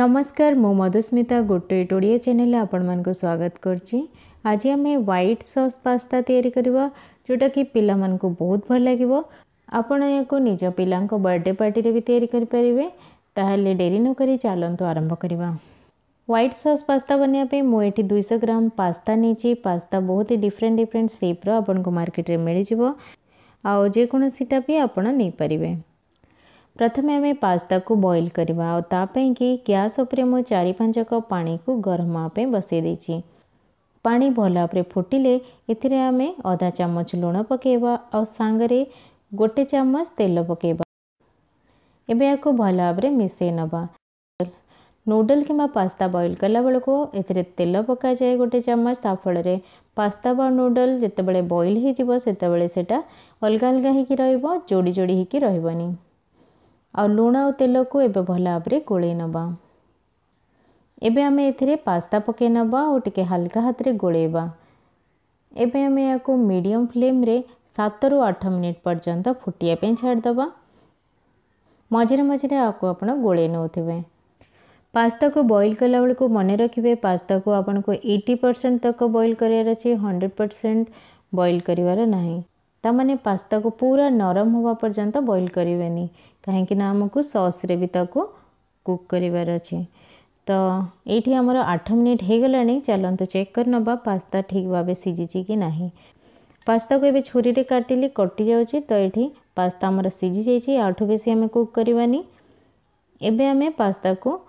নমস্কার মু মধুস্মিতা গোটে ওড়িয়া চ্যানেল আপনার স্বাগত করছি আজ আমি হোয়াইট সস পাস্তা তৈরি করা যেটা কি পিলা বহুত ভাল লাগিব ଆପଣ ଏହାକୁ ନିଜ ପିଲାଙ୍କ ବର୍ଥଡ଼େ ପାର୍ଟିରେ ବି ତିଆରି କରିପାରିବେ ତାହେଲେ ଡେରି ନ କରି ଚାଲନ୍ତୁ ଆରମ୍ଭ କରିବା ହ୍ୱାଇଟ୍ ସସ୍ ପାସ୍ତା ବନେଇବା ପାଇଁ ମୁଁ ଏଠି ଦୁଇଶହ ଗ୍ରାମ ପାସ୍ତା ନେଇଛି ପାସ୍ତା ବହୁତ ଡିଫରେଣ୍ଟ ଡିଫରେଣ୍ଟ ସେପ୍ର ଆପଣଙ୍କୁ ମାର୍କେଟରେ ମିଳିଯିବ ଆଉ ଯେକୌଣସିଟା ବି ଆପଣ ନେଇପାରିବେ प्रथम आम पास्ता को बॉईल करवा और तापी गैस चार पांच कप पा को गरम होने बसई पा भल भाव फुटिले एम अधा चमच लुण पकेबा और सांगे गोटे चमच तेल पकेबा एवं या भल भाव मिसई नवा नूडल किंवा पास्ता बॉईल कला बेलू ए तेल पक जाए गोटे चमच ता फल पास्ता व नूडल जिते बॉईल होते अलग अलग होड़ी जोड़ी हो ଆଉ ଲୁଣ ଆଉ ତେଲକୁ ଏବେ ଭଲ ଭାବରେ ଗୋଳେଇ ନେବା ଏବେ ଆମେ ଏଥିରେ ପାସ୍ତା ପକାଇ ନେବା ଆଉ ଟିକିଏ ହାଲକା ହାତରେ ଗୋଳେଇବା ଏବେ ଆମେ ଏହାକୁ ମିଡ଼ିୟମ୍ ଫ୍ଲେମ୍ରେ ସାତରୁ ଆଠ ମିନିଟ୍ ପର୍ଯ୍ୟନ୍ତ ଫୁଟିବା ପାଇଁ ଛାଡ଼ିଦେବା ମଝିରେ ମଝିରେ ଏହାକୁ ଆପଣ ଗୋଳେଇ ନେଉଥିବେ ପାସ୍ତାକୁ ବଏଲ୍ କଲାବେଳକୁ ମନେ ରଖିବେ ପାସ୍ତାକୁ ଆପଣଙ୍କୁ ଏଇଟି ପରସେଣ୍ଟ ତକ ବଏଲ୍ କରିବାର ଅଛି ହଣ୍ଡ୍ରେଡ଼ ପରସେଣ୍ଟ ବଏଲ୍ କରିବାର ନାହିଁ ताने पास्ता को पूरा नरम हवा पर्यटन बइल करें कहीं आमको सस्रे भी कुक कर तो ये आम आठ मिनिट हो तो चेक कर ना पास्ता ठीक भाव सीझी कि ना पास्ता को छुरी काटिली कटि जा तो ये पास्ता आम सीझी जाइए आठ बेस आम कुक करवानी एवं आम पास्ता को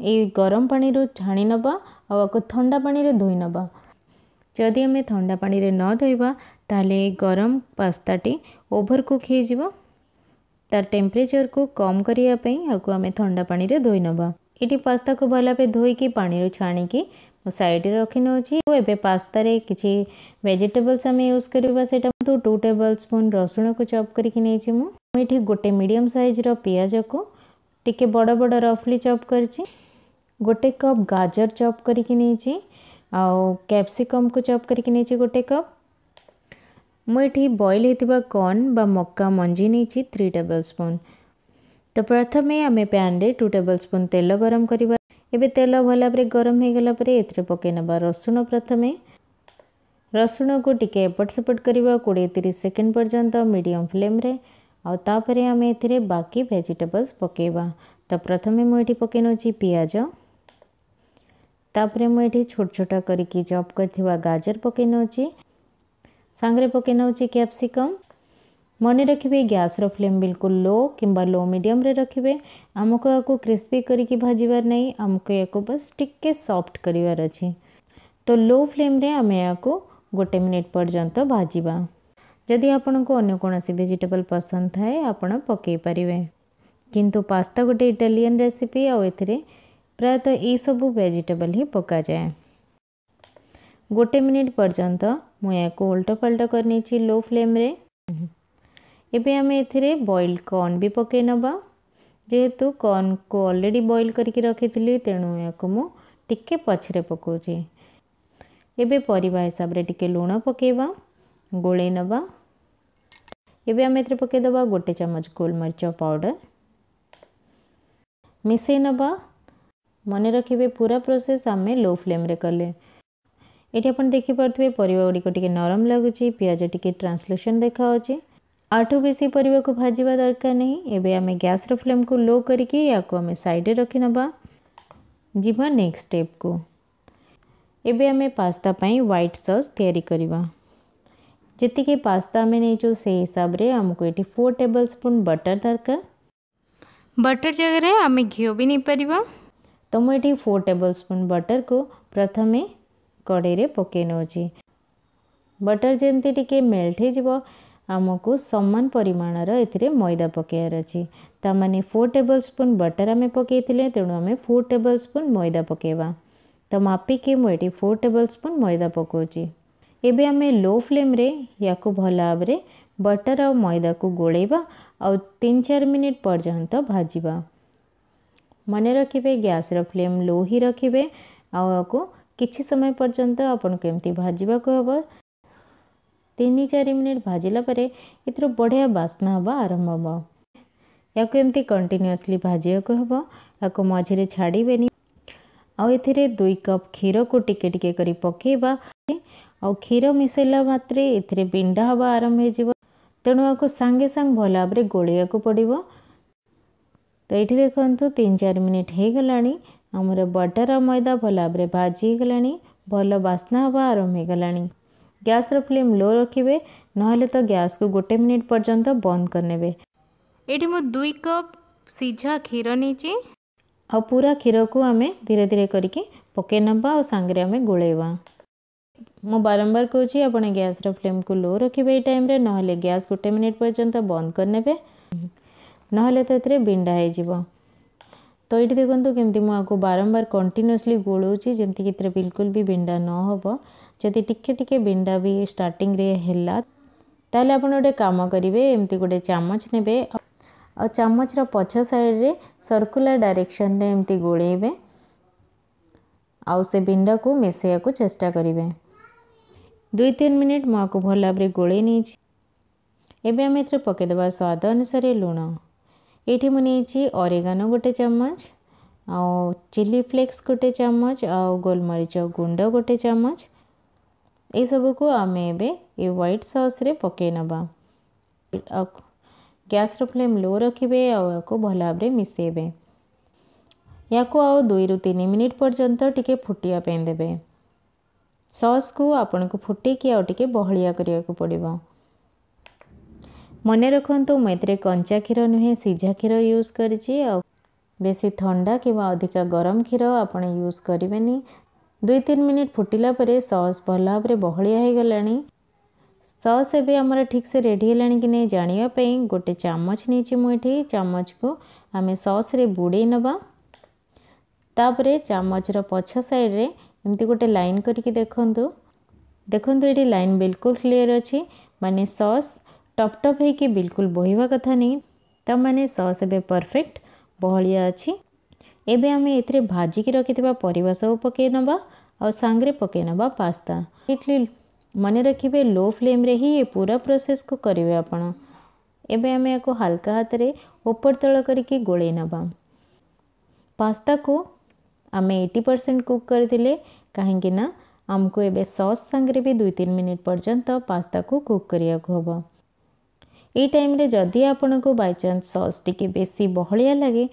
ये गरम पा छाणी नवा आपको थंडा पाने धोई नवा जदि आम थंडा पाने न धोवा ताले गरम पास्ता टी ओभर कुक हो तार टेम्परेचर को कम करने आम थंडा पाने धोई ना ये पास्ता को भलाभे धोईक पाने छाण की सैड रखी नौ पास्त किसी भेजिटेबल्स आम यूज करवा टू टेबल स्पून रसुण को चप करके गोटे मीडियम सैज्र पिज को टी बड़ बड़ रफली चप कर गोटे कप गाजर चप करके कैप्सिकम को चप कर गोटे कप ମୁଁ ଏଠି ବଏଲ୍ ହୋଇଥିବା କର୍ଣ୍ଣ ବା ମକା ମଞ୍ଜି ନେଇଛି ଥ୍ରୀ ଟେବଲ୍ ସ୍ପୁନ୍ ତ ପ୍ରଥମେ ଆମେ ପ୍ୟାନ୍ରେ ଟୁ ଟେବଲ୍ ସ୍ପୁନ୍ ତେଲ ଗରମ କରିବା ଏବେ ତେଲ ଭଲ ଭାବରେ ଗରମ ହୋଇଗଲା ପରେ ଏଥିରେ ପକାଇ ନେବା ରସୁଣ ପ୍ରଥମେ ରସୁଣକୁ ଟିକେ ଏପଟ ସେପଟ କରିବା କୋଡ଼ିଏ ତିରିଶ ସେକେଣ୍ଡ ପର୍ଯ୍ୟନ୍ତ ମିଡ଼ିୟମ୍ ଫ୍ଲେମ୍ରେ ଆଉ ତାପରେ ଆମେ ଏଥିରେ ବାକି ଭେଜିଟେବଲ୍ସ ପକାଇବା ତ ପ୍ରଥମେ ମୁଁ ଏଠି ପକାଇ ନେଉଛି ପିଆଜ ତାପରେ ମୁଁ ଏଠି ଛୋଟ ଛୋଟ କରିକି ଚପ୍ କରିଥିବା ଗାଜର ପକାଇ ନେଉଛି सांगे पकई क्यासिकम मन रखिए गैस र्लेम बिलकुल लो कि लो मीडियम रे रखिए आमको या क्रिस्पी करके भाजबार नहीं आमको या बस टी सफ्ट करार अच्छे तो लो फ्लेम आम यहाँ गोटे मिनिट पर्यंत भाजवा जदि आपण को अगर कौन भेजिटेबल पसंद थाए आपण पकई पारे कि पास्ता गोटे इटालीयन रेसीपी आयत प्रायत तो यू भेजिटेबल ही पक जाए ଗୋଟେ ମିନିଟ୍ ପର୍ଯ୍ୟନ୍ତ ମୁଁ ଏହାକୁ ଓଲଟପାଲଟ କରିନେଇଛି ଲୋ ଫ୍ଲେମ୍ରେ ଏବେ ଆମେ ଏଥିରେ ବଏଲ୍ଡ କର୍ଣ୍ଣ ବି ପକାଇ ନେବା ଯେହେତୁ କର୍ଣ୍ଣକୁ ଅଲରେଡ଼ି ବଏଲ୍ କରିକି ରଖିଥିଲି ତେଣୁ ଏହାକୁ ମୁଁ ଟିକେ ପଛରେ ପକାଉଛି ଏବେ ପରିବା ହିସାବରେ ଟିକେ ଲୁଣ ପକାଇବା ଗୋଳେଇ ନେବା ଏବେ ଆମେ ଏଥିରେ ପକାଇଦେବା ଗୋଟେ ଚାମଚ ଗୋଲମରିଚ ପାଉଡ଼ର ମିଶାଇ ନେବା ମନେ ରଖିବେ ପୁରା ପ୍ରୋସେସ୍ ଆମେ ଲୋ ଫ୍ଲେମ୍ରେ କଲେ ये आप देखिपे पर नरम लगुच पिज टी ट्रांसल्यूशन देखा आठ बेस पर भाजवा दरकार नहीं आम गैस फ्लेम को लो करके या सैडे रखने जीवा नेक्स्ट स्टेप को एबे आम पास्ता ह्वैट सस् पास्ता आम नहींचु से हिसाब से आमको ये फोर टेबल स्पून बटर दरकार बटर जगह आम घी नहीं पार तो मुझे फोर टेबल स्पून बटर को प्रथम କଡ଼େଇରେ ପକାଇ ନେଉଛି ବଟର୍ ଯେମିତି ଟିକିଏ ମେଲ୍ଟ ହୋଇଯିବ ଆମକୁ ସମାନ ପରିମାଣର ଏଥିରେ ମଇଦା ପକାଇବାର ଅଛି ତା'ମାନେ ଫୋର୍ ଟେବଲ୍ ସ୍ପୁନ୍ ବଟର୍ ଆମେ ପକାଇଥିଲେ ତେଣୁ ଆମେ ଫୋର୍ ଟେବଲ୍ ସ୍ପୁନ୍ ମଇଦା ପକାଇବା ତ ମାପିକି ମୁଁ ଏଠି ଫୋର୍ ଟେବଲ୍ ସ୍ପୁନ୍ ମଇଦା ପକାଉଛି ଏବେ ଆମେ ଲୋ ଫ୍ଲେମ୍ରେ ୟାକୁ ଭଲ ଭାବରେ ବଟର୍ ଆଉ ମଇଦାକୁ ଗୋଳେଇବା ଆଉ ତିନି ଚାରି ମିନିଟ୍ ପର୍ଯ୍ୟନ୍ତ ଭାଜିବା ମନେ ରଖିବେ ଗ୍ୟାସ୍ର ଫ୍ଲେମ୍ ଲୋ ହିଁ ରଖିବେ ଆଉ ୟାକୁ କିଛି ସମୟ ପର୍ଯ୍ୟନ୍ତ ଆପଣଙ୍କୁ ଏମିତି ଭାଜିବାକୁ ହେବ ତିନି ଚାରି ମିନିଟ୍ ଭାଜିଲା ପରେ ଏଥିରୁ ବଢ଼ିଆ ବାସ୍ନା ହେବା ଆରମ୍ଭ ହେବ ଏହାକୁ ଏମିତି କଣ୍ଟିନ୍ୟୁଅସ୍ଲି ଭାଜିବାକୁ ହେବ ଏହାକୁ ମଝିରେ ଛାଡ଼ିବେନି ଆଉ ଏଥିରେ ଦୁଇ କପ୍ କ୍ଷୀରକୁ ଟିକେ ଟିକେ କରି ପକାଇବା ଆଉ କ୍ଷୀର ମିଶାଇଲା ମାତ୍ରେ ଏଥିରେ ବିଣ୍ଡା ହେବା ଆରମ୍ଭ ହୋଇଯିବ ତେଣୁ ଏହାକୁ ସାଙ୍ଗେ ସାଙ୍ଗେ ଭଲ ଭାବରେ ଗୋଳିବାକୁ ପଡ଼ିବ ତ ଏଇଠି ଦେଖନ୍ତୁ ତିନି ଚାରି ମିନିଟ୍ ହୋଇଗଲାଣି ଆମର ବଟାର ମଇଦା ଭଲ ଭାବରେ ଭାଜି ହେଇଗଲାଣି ଭଲ ବାସ୍ନା ହେବା ଆରମ୍ଭ ହେଇଗଲାଣି ଗ୍ୟାସ୍ର ଫ୍ଲେମ୍ ଲୋ ରଖିବେ ନହେଲେ ତ ଗ୍ୟାସ୍କୁ ଗୋଟେ ମିନିଟ୍ ପର୍ଯ୍ୟନ୍ତ ବନ୍ଦ କରିନେବେ ଏଠି ମୁଁ ଦୁଇ କପ୍ ସିଝା କ୍ଷୀର ନେଇଛି ଆଉ ପୁରା କ୍ଷୀରକୁ ଆମେ ଧୀରେ ଧୀରେ କରିକି ପକାଇ ନେବା ଆଉ ସାଙ୍ଗରେ ଆମେ ଗୋଳେଇବା ମୁଁ ବାରମ୍ବାର କହୁଛି ଆପଣ ଗ୍ୟାସ୍ର ଫ୍ଲେମ୍କୁ ଲୋ ରଖିବେ ଏଇ ଟାଇମ୍ରେ ନହେଲେ ଗ୍ୟାସ୍ ଗୋଟେ ମିନିଟ୍ ପର୍ଯ୍ୟନ୍ତ ବନ୍ଦ କରିନେବେ ନହେଲେ ତ ଏଥିରେ ବିଣ୍ଡା ହେଇଯିବ ତ ଏଇଠି ଦେଖନ୍ତୁ କେମିତି ମୁଁ ଆକୁ ବାରମ୍ବାର କଣ୍ଟିନ୍ୟୁଅସ୍ଲି ଗୋଳଉଛି ଯେମିତିକି ଏଥିରେ ବିଲକୁଲ ବି ବିଣ୍ଡା ନ ହେବ ଯଦି ଟିକେ ଟିକେ ବିଣ୍ଡା ବି ଷ୍ଟାର୍ଟିଂରେ ହେଲା ତାହେଲେ ଆପଣ ଗୋଟେ କାମ କରିବେ ଏମିତି ଗୋଟେ ଚାମଚ ନେବେ ଆଉ ଚାମଚର ପଛ ସାଇଡ଼ରେ ସର୍କୁଲାର ଡାଇରେକ୍ସନରେ ଏମିତି ଗୋଳେଇବେ ଆଉ ସେ ବିଣ୍ଡାକୁ ମିଶାଇବାକୁ ଚେଷ୍ଟା କରିବେ ଦୁଇ ତିନି ମିନିଟ୍ ମୁଁ ଆକୁ ଭଲ ଭାବରେ ଗୋଳେଇ ନେଇଛି ଏବେ ଆମେ ଏଥିରେ ପକାଇଦେବା ସ୍ୱାଦ ଅନୁସାରେ ଲୁଣ ये मुझे अरेगान गोटे चमच आ चिली फ्लेक्स गोटे चमच आ गोलमरीच गुंड गोटे चमच ये सब को आम ए ह्वैट सस्रे पकई नवा गैस फ्लेम लो रखे आल भाव मिसेबे या दुई रु तीन मिनिट पर्यंत टी फुटापे सस् को आपण को फुटे आहलिया करने को पड़ा ମନେ ରଖନ୍ତୁ ମୁଁ ଏଥିରେ କଞ୍ଚା କ୍ଷୀର ନୁହେଁ ସିଝା କ୍ଷୀର ୟୁଜ୍ କରିଛି ଆଉ ବେଶୀ ଥଣ୍ଡା କିମ୍ବା ଅଧିକା ଗରମ କ୍ଷୀର ଆପଣ ୟୁଜ୍ କରିବେନି ଦୁଇ ତିନି ମିନିଟ୍ ଫୁଟିଲା ପରେ ସସ୍ ଭଲ ଭାବରେ ବହଳିଆ ହୋଇଗଲାଣି ସସ୍ ଏବେ ଆମର ଠିକ୍ସେ ରେଡ଼ି ହେଲାଣି କି ନାହିଁ ଜାଣିବା ପାଇଁ ଗୋଟେ ଚାମଚ ନେଇଛି ମୁଁ ଏଠି ଚାମଚକୁ ଆମେ ସସ୍ରେ ବୁଡ଼େଇ ନେବା ତାପରେ ଚାମଚର ପଛ ସାଇଡ଼୍ରେ ଏମିତି ଗୋଟେ ଲାଇନ୍ କରିକି ଦେଖନ୍ତୁ ଦେଖନ୍ତୁ ଏଠି ଲାଇନ୍ ବିଲକୁଲ କ୍ଲିଅର୍ ଅଛି ମାନେ ସସ୍ टप टप है कि बिल्कुल बोहिबा कथा नहीं तो मैंने सस एवं परफेक्ट बहलिया अच्छी एवं आम ए भाजिकी रखि पर सब पकई पकईन और पकई पकईन पास्ता इटली मन रखिए लो फ्लेम रे ही ये पूरा प्रोसेस को करेंगे आपण एवं आम या हाल्का हाथ में ऊपर तल कर गोल पास्ता को आम एटी परसेंट कुक करदे कहीं आमको एवं सस्रे भी दुई तीन मिनिट पर्यंत पास्ता को कुक करने को हम ये टाइम जदि आपन को बैचान्स सस टी बेस बहलिया लगे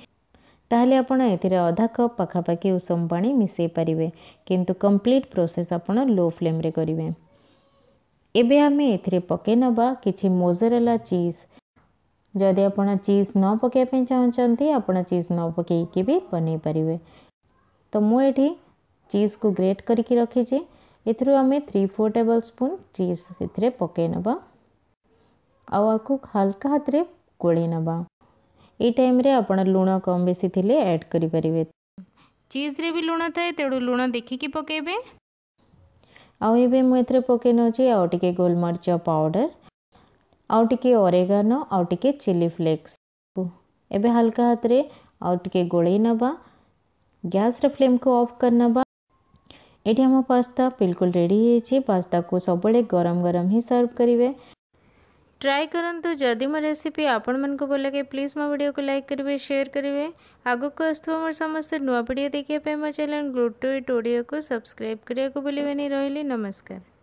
तेल आपर अधा कप पखापाखी उषम पा मिसे पारे कि कम्प्लीट प्रोसेस आपड़ लो फ्लेम करें एबे आम ए पक कि मोजरेला चीज जदि आप चीज न पक चाहते आप चीज न पक भी बन पारे तो मुझे चीज को ग्रेट करके रखी एमें थ्री फोर टेबल स्पून चीज पकई पकईन ଆଉ ଆକୁ ହାଲକା ହାତରେ ଗୋଳେଇ ନେବା ଏଇ ଟାଇମ୍ରେ ଆପଣ ଲୁଣ କମ୍ ବେଶୀ ଥିଲେ ଆଡ଼୍ କରିପାରିବେ ଚିଜ୍ରେ ବି ଲୁଣ ଥାଏ ତେଣୁ ଲୁଣ ଦେଖିକି ପକାଇବେ ଆଉ ଏବେ ମୁଁ ଏଥିରେ ପକାଇ ନେଉଛି ଆଉ ଟିକେ ଗୋଲମରିଚ ପାଉଡ଼ର ଆଉ ଟିକେ ଅରେଗାନ ଆଉ ଟିକେ ଚିଲି ଫ୍ଲେକ୍ସ ଏବେ ହାଲକା ହାତରେ ଆଉ ଟିକେ ଗୋଳେଇ ନେବା ଗ୍ୟାସ୍ର ଫ୍ଲେମ୍କୁ ଅଫ୍ କରିନେବା ଏଠି ଆମ ପାସ୍ତା ବିଲକୁଲ ରେଡ଼ି ହେଇଛି ପାସ୍ତାକୁ ସବୁବେଳେ ଗରମ ଗରମ ହିଁ ସର୍ଭ କରିବେ ट्राए करूँ जदि मो रेसीपी आपण मन भल लगे प्लीज मो वीडियो को लाइक करेंगे शेयर करेंगे आगे आसो मोर समस्त नुआ भिड देखापी मो चेल ग्लूटो इट ओडिया को सब्सक्राइब करने को नहीं रही नमस्कार